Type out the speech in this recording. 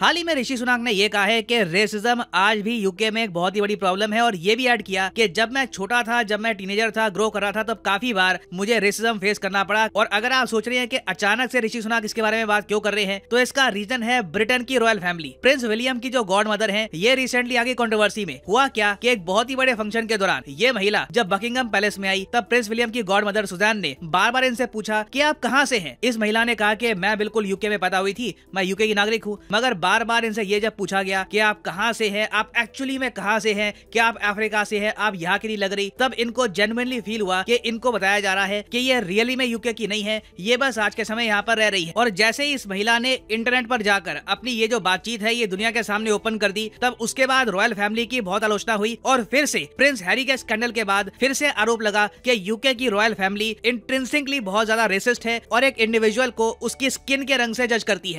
हाल ही में ऋषि सुनाक ने यह कहा है कि रेसिज्म आज भी यूके में एक बहुत ही बड़ी प्रॉब्लम है और ये भी ऐड किया कि जब मैं छोटा था जब मैं टीनेजर था ग्रो कर रहा था तब काफी बार मुझे रेसिज्म फेस करना पड़ा और अगर आप सोच रहे हैं कि अचानक से ऋषि सुनाक इसके बारे में बात क्यों कर रहे हैं तो इसका रीजन है ब्रिटेन की रॉयल फैमिली प्रिंस विलियम की जो गॉड मदर है ये रिसेंटली आगे कॉन्ट्रोवर्सी में हुआ क्या की एक बहुत ही बड़े फंक्शन के दौरान ये महिला जब बकिंगम पैलेस में आई तब प्रिंस विलियम की गॉड मदर सुजैन ने बार बार इनसे पूछा की आप कहाँ से है इस महिला ने कहा की मैं बिल्कुल यूके में पैदा हुई थी मैं यूके की नागरिक हूँ मगर बार बार इनसे ये जब पूछा गया कि आप कहाँ से हैं आप एक्चुअली में कहाँ से हैं क्या आप अफ्रीका से हैं आप यहाँ की नहीं लग रही तब इनको जेनुअनली फील हुआ कि इनको बताया जा रहा है कि ये रियली में यूके की नहीं है ये बस आज के समय यहाँ पर रह रही है और जैसे ही इस महिला ने इंटरनेट पर जाकर अपनी ये जो बातचीत है ये दुनिया के सामने ओपन कर दी तब उसके बाद रॉयल फैमिली की बहुत आलोचना हुई और फिर से प्रिंस हैरी के स्कैंडल के बाद फिर से आरोप लगा की यूके की रॉयल फैमिली इंट्रेंसिंगली बहुत ज्यादा रेसिस्ट है और एक इंडिविजुअल को उसकी स्किन के रंग से जज करती है